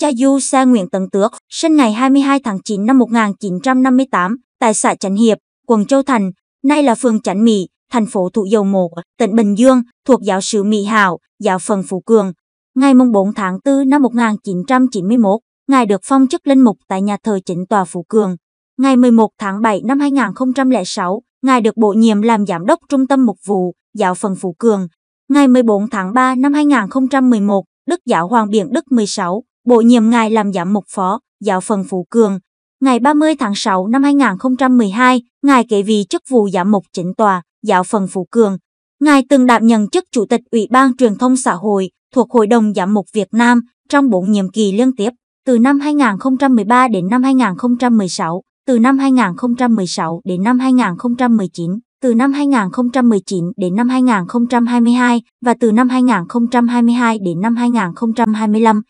Cha Du Sa Nguyễn Tấn Tước, sinh ngày 22 tháng 9 năm 1958 tại xã Trấn Hiệp, quận Châu Thành, nay là phường Trấn Mỹ, thành phố Thủ Dầu Một, tỉnh Bình Dương, thuộc giáo sứ Mỹ Hảo, giáo phận Phú Cường. Ngày 4 tháng 4 năm 1991, Ngài được phong chức linh mục tại nhà thờ chính tòa Phú Cường. Ngày 11 tháng 7 năm 2006, Ngài được bổ nhiệm làm giám đốc trung tâm mục vụ, giáo phận Phú Cường. Ngày 14 tháng 3 năm 2011, Đức Giáo Hoàng Biển Đức 16 bổ nhiệm ngài làm giám mục phó, giáo phận Phú Cường. Ngày 30 tháng 6 năm 2012, ngài kế vị chức vụ giám mục chính tòa, giáo phận Phú Cường. Ngài từng đảm nhận chức Chủ tịch Ủy ban Truyền thông Xã hội thuộc Hội đồng Giám mục Việt Nam trong bốn nhiệm kỳ liên tiếp, từ năm 2013 đến năm 2016, từ năm 2016 đến năm 2019, từ năm 2019 đến năm 2022 và từ năm 2022 đến năm 2025.